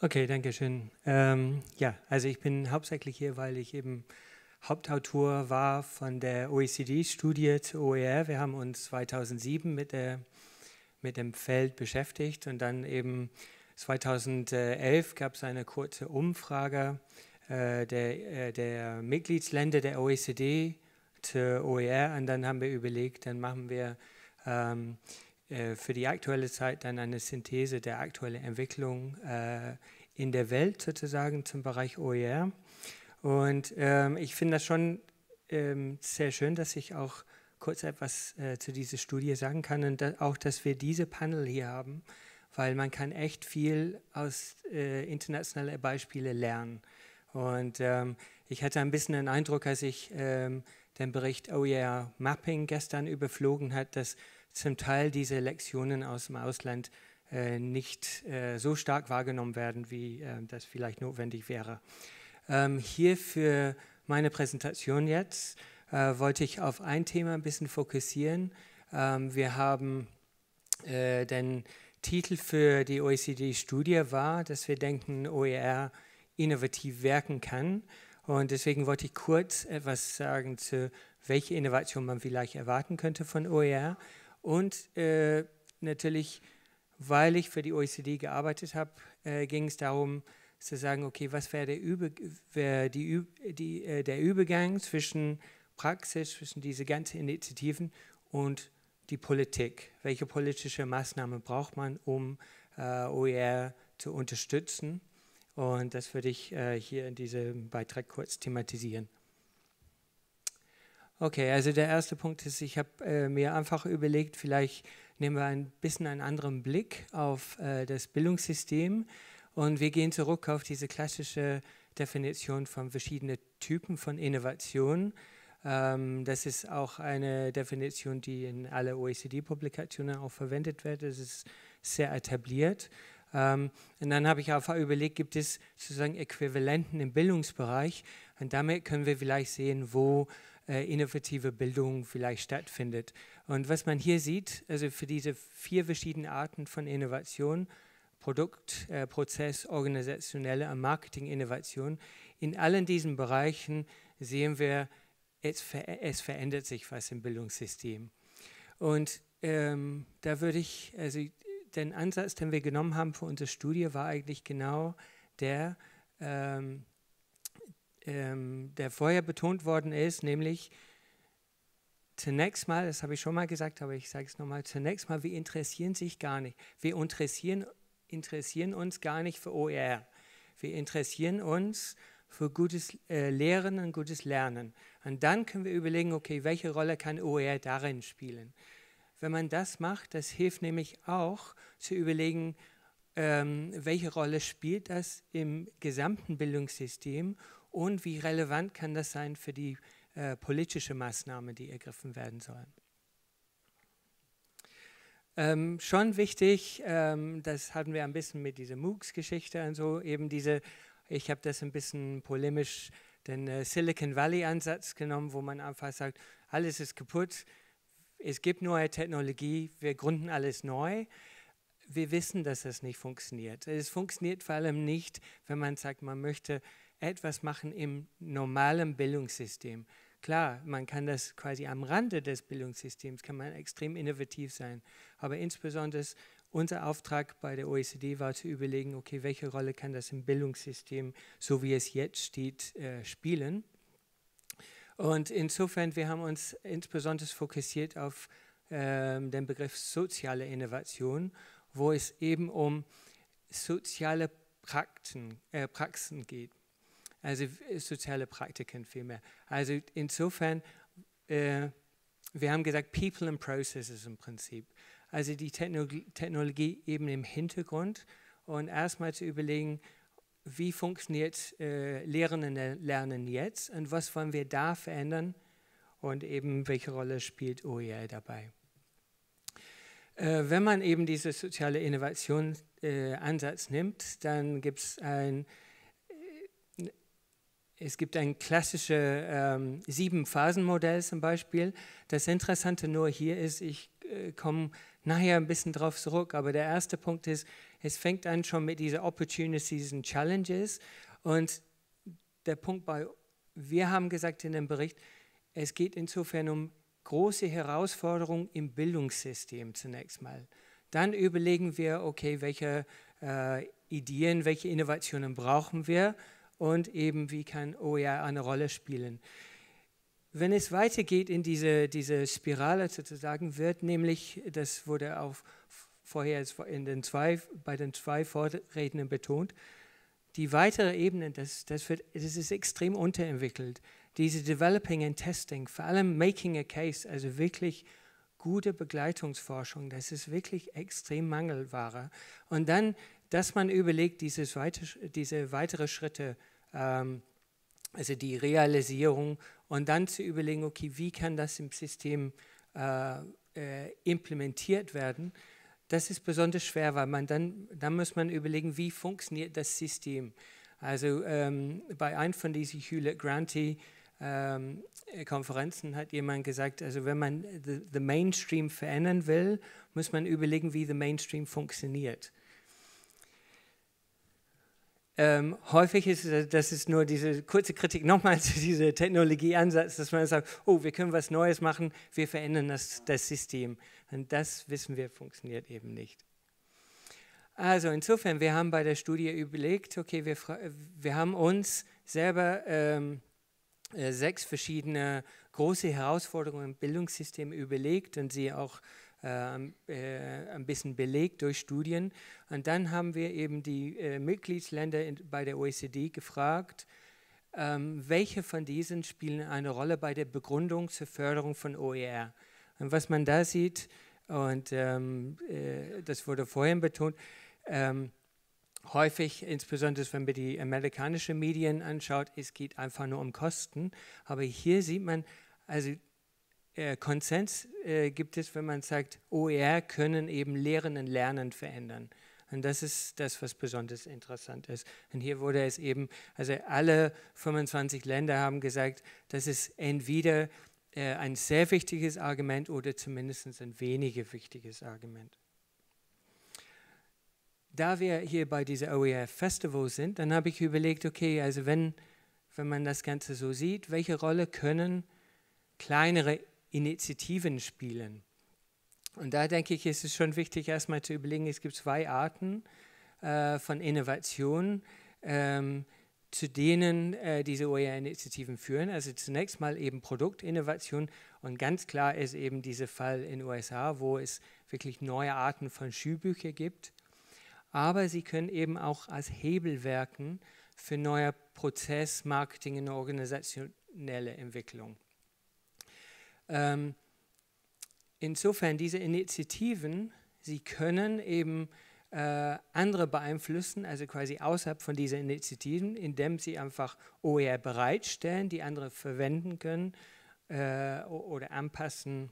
Okay, danke schön. Ähm, ja, also ich bin hauptsächlich hier, weil ich eben Hauptautor war von der OECD-Studie zu OER. Wir haben uns 2007 mit, der, mit dem Feld beschäftigt und dann eben 2011 gab es eine kurze Umfrage äh, der, äh, der Mitgliedsländer der OECD zu OER und dann haben wir überlegt, dann machen wir ähm, äh, für die aktuelle Zeit dann eine Synthese der aktuellen Entwicklung äh, in der Welt sozusagen zum Bereich OER. Und ähm, ich finde das schon ähm, sehr schön, dass ich auch kurz etwas äh, zu dieser Studie sagen kann und da, auch, dass wir diese Panel hier haben, weil man kann echt viel aus äh, internationalen Beispielen lernen. Und ähm, ich hatte ein bisschen den Eindruck, als ich ähm, den Bericht OER Mapping gestern überflogen hat, dass zum Teil diese Lektionen aus dem Ausland äh, nicht äh, so stark wahrgenommen werden, wie äh, das vielleicht notwendig wäre. Ähm, hier für meine Präsentation jetzt äh, wollte ich auf ein Thema ein bisschen fokussieren. Ähm, wir haben äh, den Titel für die OECD-Studie war, dass wir denken, OER innovativ wirken kann. Und deswegen wollte ich kurz etwas sagen zu, welche Innovation man vielleicht erwarten könnte von OER und äh, natürlich, weil ich für die OECD gearbeitet habe, äh, ging es darum zu sagen, okay, was wäre der, Übe, wär die, die, äh, der Übergang zwischen Praxis, zwischen diese ganzen Initiativen und die Politik. Welche politische Maßnahmen braucht man, um äh, OER zu unterstützen? Und das würde ich äh, hier in diesem Beitrag kurz thematisieren. Okay, also der erste Punkt ist, ich habe äh, mir einfach überlegt, vielleicht nehmen wir ein bisschen einen anderen Blick auf äh, das Bildungssystem und wir gehen zurück auf diese klassische Definition von verschiedenen Typen von Innovation. Ähm, das ist auch eine Definition, die in alle OECD-Publikationen auch verwendet wird. Das ist sehr etabliert. Ähm, und dann habe ich einfach überlegt, gibt es sozusagen Äquivalenten im Bildungsbereich? Und damit können wir vielleicht sehen, wo äh, innovative Bildung vielleicht stattfindet. Und was man hier sieht, also für diese vier verschiedenen Arten von Innovation, Produkt, äh, Prozess, organisationelle und Marketing-Innovation, in allen diesen Bereichen sehen wir, es, ver es verändert sich was im Bildungssystem. Und ähm, da würde ich, also den Ansatz, den wir genommen haben für unsere Studie, war eigentlich genau der, ähm, ähm, der vorher betont worden ist, nämlich zunächst mal, das habe ich schon mal gesagt, aber ich sage es nochmal, zunächst mal, wir interessieren sich gar nicht. Wir interessieren, interessieren uns gar nicht für OER. Wir interessieren uns für gutes äh, Lehren und gutes Lernen. Und dann können wir überlegen, okay, welche Rolle kann OER darin spielen? Wenn man das macht, das hilft nämlich auch zu überlegen, ähm, welche Rolle spielt das im gesamten Bildungssystem und wie relevant kann das sein für die äh, politische Maßnahme, die ergriffen werden soll. Ähm, schon wichtig, ähm, das hatten wir ein bisschen mit dieser MOOCs-Geschichte und so, eben diese, ich habe das ein bisschen polemisch den äh, Silicon Valley-Ansatz genommen, wo man einfach sagt, alles ist kaputt, es gibt neue Technologie, wir gründen alles neu. Wir wissen, dass das nicht funktioniert. Es funktioniert vor allem nicht, wenn man sagt, man möchte etwas machen im normalen Bildungssystem. Klar, man kann das quasi am Rande des Bildungssystems, kann man extrem innovativ sein. Aber insbesondere unser Auftrag bei der OECD war zu überlegen, okay, welche Rolle kann das im Bildungssystem, so wie es jetzt steht, äh, spielen. Und insofern, wir haben uns insbesondere fokussiert auf ähm, den Begriff soziale Innovation, wo es eben um soziale Prakten, äh, Praxen geht also äh, soziale Praktiken vielmehr. Also insofern, äh, wir haben gesagt, People and Processes im Prinzip. Also die Techno Technologie eben im Hintergrund und erstmal zu überlegen, wie funktioniert äh, Lehren Lernen jetzt und was wollen wir da verändern und eben welche Rolle spielt OER dabei. Äh, wenn man eben diesen soziale Innovation äh, nimmt, dann gibt es ein es gibt ein klassisches ähm, Sieben-Phasen-Modell zum Beispiel. Das Interessante nur hier ist, ich äh, komme nachher ein bisschen drauf zurück, aber der erste Punkt ist, es fängt an schon mit diesen Opportunities und Challenges. Und der Punkt bei, wir haben gesagt in dem Bericht, es geht insofern um große Herausforderungen im Bildungssystem zunächst mal. Dann überlegen wir, okay, welche äh, Ideen, welche Innovationen brauchen wir? und eben wie kann OER eine Rolle spielen. Wenn es weitergeht in diese, diese Spirale sozusagen, wird nämlich, das wurde auch vorher in den zwei, bei den zwei Vorrednern betont, die weitere Ebene, das, das, wird, das ist extrem unterentwickelt. Diese Developing and Testing, vor allem Making a Case, also wirklich gute Begleitungsforschung, das ist wirklich extrem Mangelware. Und dann dass man überlegt, dieses weite, diese weitere Schritte, ähm, also die Realisierung, und dann zu überlegen, okay, wie kann das im System äh, äh, implementiert werden, das ist besonders schwer, weil man dann, dann muss man überlegen, wie funktioniert das System. Also ähm, bei einem von diesen Hewlett-Granty ähm, Konferenzen hat jemand gesagt, also wenn man the, the Mainstream verändern will, muss man überlegen, wie the Mainstream funktioniert. Ähm, häufig ist es, das ist nur diese kurze Kritik nochmal zu diesem Technologieansatz, dass man sagt, oh, wir können was Neues machen, wir verändern das, das System. Und das wissen wir, funktioniert eben nicht. Also insofern, wir haben bei der Studie überlegt, okay, wir, wir haben uns selber ähm, äh, sechs verschiedene große Herausforderungen im Bildungssystem überlegt und sie auch äh, äh, ein bisschen belegt durch Studien. Und dann haben wir eben die äh, Mitgliedsländer bei der OECD gefragt, ähm, welche von diesen spielen eine Rolle bei der Begründung zur Förderung von OER. Und was man da sieht, und ähm, das wurde vorhin betont, ähm, häufig, insbesondere wenn man die amerikanischen Medien anschaut, es geht einfach nur um Kosten. Aber hier sieht man, also äh, Konsens äh, gibt es, wenn man sagt, OER können eben Lehren und Lernen verändern. Und das ist das, was besonders interessant ist. Und hier wurde es eben, also alle 25 Länder haben gesagt, das ist entweder äh, ein sehr wichtiges Argument oder zumindest ein weniger wichtiges Argument. Da wir hier bei dieser OER Festival sind, dann habe ich überlegt, okay, also wenn, wenn man das Ganze so sieht, welche Rolle können kleinere Initiativen spielen. Und da denke ich, ist es schon wichtig, erstmal zu überlegen, es gibt zwei Arten äh, von Innovation, ähm, zu denen äh, diese OER-Initiativen führen. Also zunächst mal eben Produktinnovation und ganz klar ist eben dieser Fall in den USA, wo es wirklich neue Arten von Schulbücher gibt. Aber sie können eben auch als Hebel werken für neue Prozess-, Marketing- und organisationelle Entwicklung. Ähm, insofern, diese Initiativen, sie können eben äh, andere beeinflussen, also quasi außerhalb von diesen Initiativen, indem sie einfach OER bereitstellen, die andere verwenden können äh, oder anpassen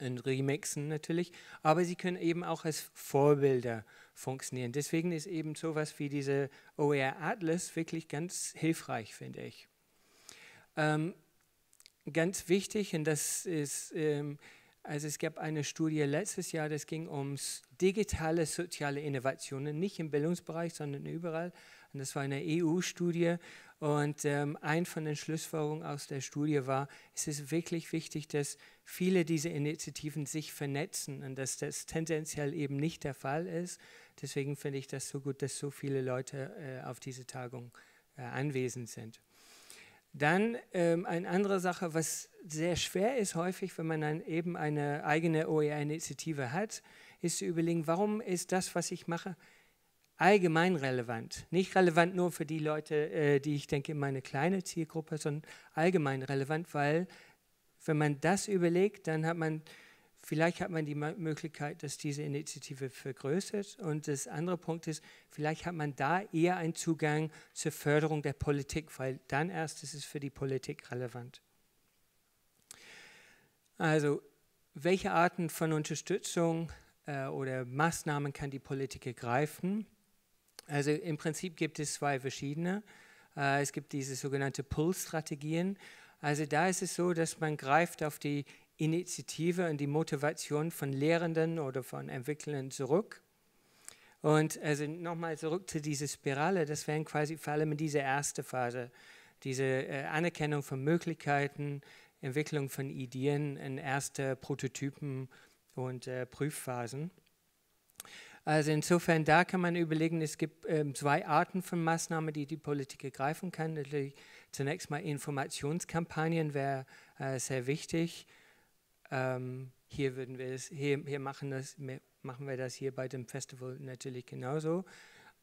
und remixen natürlich, aber sie können eben auch als Vorbilder funktionieren. Deswegen ist eben sowas wie diese OER Atlas wirklich ganz hilfreich, finde ich. Ähm, ganz wichtig, und das ist, ähm, also es gab eine Studie letztes Jahr, das ging ums digitale soziale Innovationen, nicht im Bildungsbereich, sondern überall. Und das war eine EU-Studie. Und ähm, ein von den Schlussfolgerungen aus der Studie war, es ist wirklich wichtig, dass viele dieser Initiativen sich vernetzen und dass das tendenziell eben nicht der Fall ist. Deswegen finde ich das so gut, dass so viele Leute äh, auf diese Tagung äh, anwesend sind. Dann ähm, eine andere Sache, was sehr schwer ist häufig, wenn man dann eben eine eigene OER-Initiative hat, ist zu überlegen, warum ist das, was ich mache, allgemein relevant. Nicht relevant nur für die Leute, äh, die ich denke, meine kleine Zielgruppe, sondern allgemein relevant, weil wenn man das überlegt, dann hat man Vielleicht hat man die Möglichkeit, dass diese Initiative vergrößert. Und das andere Punkt ist, vielleicht hat man da eher einen Zugang zur Förderung der Politik, weil dann erst ist es für die Politik relevant. Also, welche Arten von Unterstützung äh, oder Maßnahmen kann die Politik ergreifen? Also im Prinzip gibt es zwei verschiedene. Äh, es gibt diese sogenannte Pull-Strategien. Also da ist es so, dass man greift auf die Initiative und die Motivation von Lehrenden oder von Entwicklern zurück. Und also nochmal zurück zu dieser Spirale, das wären quasi vor allem diese erste Phase, diese äh, Anerkennung von Möglichkeiten, Entwicklung von Ideen in erste Prototypen und äh, Prüfphasen. Also insofern, da kann man überlegen, es gibt ähm, zwei Arten von Maßnahmen, die die Politik ergreifen kann. Natürlich zunächst mal Informationskampagnen wäre äh, sehr wichtig. Ähm, hier würden wir es, hier, hier machen, das, machen wir das hier bei dem Festival natürlich genauso.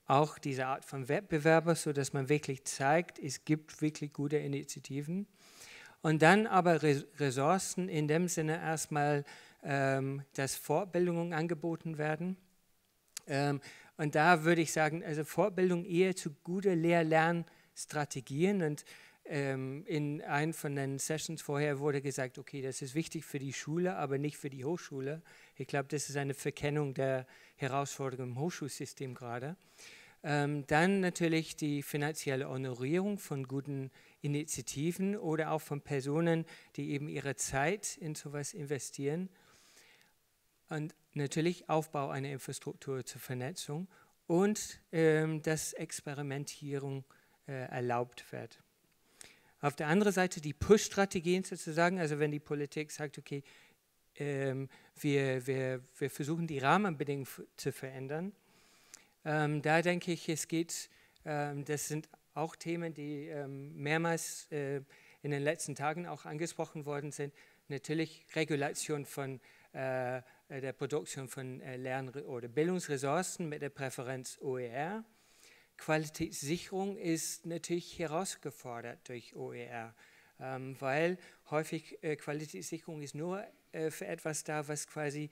Auch diese Art von Wettbewerber, so dass man wirklich zeigt, es gibt wirklich gute Initiativen. Und dann aber Ressourcen in dem Sinne erstmal, ähm, dass Fortbildungen angeboten werden. Ähm, und da würde ich sagen, also Fortbildung eher zu guten Lehr-Lernstrategien und ähm, in einem von den Sessions vorher wurde gesagt, okay, das ist wichtig für die Schule, aber nicht für die Hochschule. Ich glaube, das ist eine Verkennung der Herausforderungen im Hochschulsystem gerade. Ähm, dann natürlich die finanzielle Honorierung von guten Initiativen oder auch von Personen, die eben ihre Zeit in sowas investieren. Und natürlich Aufbau einer Infrastruktur zur Vernetzung und ähm, dass Experimentierung äh, erlaubt wird. Auf der anderen Seite die Push-Strategien sozusagen, also wenn die Politik sagt, okay, ähm, wir, wir, wir versuchen die Rahmenbedingungen zu verändern. Ähm, da denke ich, es geht, ähm, das sind auch Themen, die ähm, mehrmals äh, in den letzten Tagen auch angesprochen worden sind. Natürlich Regulation von äh, äh der Produktion von äh, Lern- oder Bildungsressourcen mit der Präferenz OER. Qualitätssicherung ist natürlich herausgefordert durch OER, ähm, weil häufig äh, Qualitätssicherung ist nur äh, für etwas da, was quasi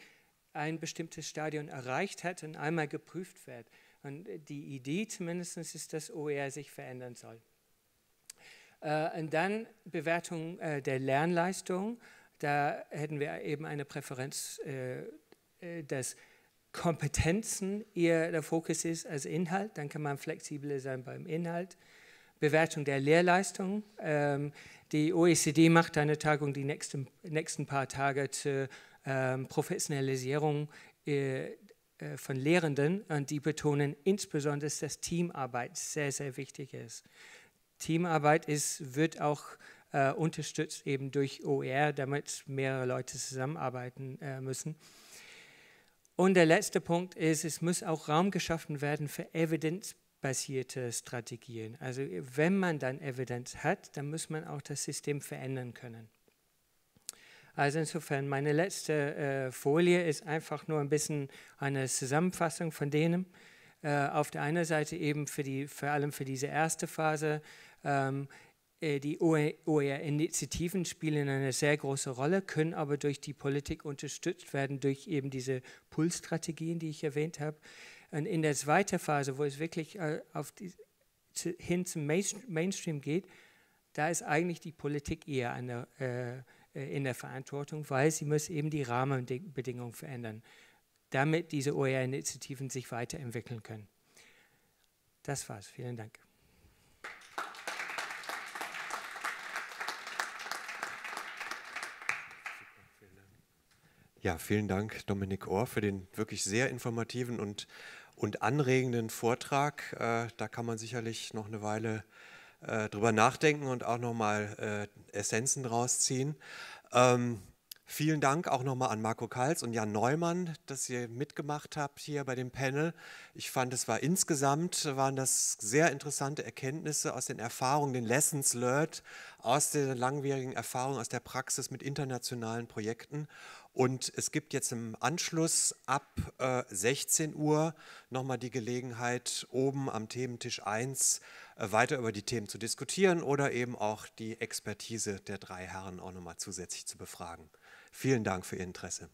ein bestimmtes Stadion erreicht hat und einmal geprüft wird. Und die Idee zumindest ist, dass OER sich verändern soll. Äh, und dann Bewertung der Lernleistung. Da hätten wir eben eine Präferenz, dass Kompetenzen eher der Fokus ist als Inhalt, dann kann man flexibler sein beim Inhalt. Bewertung der Lehrleistung. Ähm, die OECD macht eine Tagung die nächsten, nächsten paar Tage zur ähm, Professionalisierung äh, äh, von Lehrenden und die betonen insbesondere, dass Teamarbeit sehr, sehr wichtig ist. Teamarbeit ist, wird auch äh, unterstützt eben durch OER, damit mehrere Leute zusammenarbeiten müssen. Und der letzte Punkt ist, es muss auch Raum geschaffen werden für evidenzbasierte Strategien. Also wenn man dann Evidenz hat, dann muss man auch das System verändern können. Also insofern, meine letzte äh, Folie ist einfach nur ein bisschen eine Zusammenfassung von denen. Äh, auf der einen Seite eben für die, vor allem für diese erste Phase ähm, äh, die OER-Initiativen spielen eine sehr große Rolle, können aber durch die Politik unterstützt werden, durch eben diese Pull-Strategien, die ich erwähnt habe. Und in der zweiten Phase, wo es wirklich äh, auf die, hin zum Mainstream geht, da ist eigentlich die Politik eher der, äh, äh, in der Verantwortung, weil sie muss eben die Rahmenbedingungen verändern, damit diese OER-Initiativen sich weiterentwickeln können. Das war's. Vielen Dank. Ja, vielen Dank, Dominik Ohr, für den wirklich sehr informativen und, und anregenden Vortrag. Äh, da kann man sicherlich noch eine Weile äh, drüber nachdenken und auch nochmal äh, Essenzen draus ziehen. Ähm, vielen Dank auch nochmal an Marco Kals und Jan Neumann, dass ihr mitgemacht habt hier bei dem Panel. Ich fand, es war insgesamt, waren das sehr interessante Erkenntnisse aus den Erfahrungen, den Lessons learned, aus den langwierigen Erfahrungen aus der Praxis mit internationalen Projekten. Und es gibt jetzt im Anschluss ab äh, 16 Uhr nochmal die Gelegenheit, oben am Thementisch 1 äh, weiter über die Themen zu diskutieren oder eben auch die Expertise der drei Herren auch nochmal zusätzlich zu befragen. Vielen Dank für Ihr Interesse.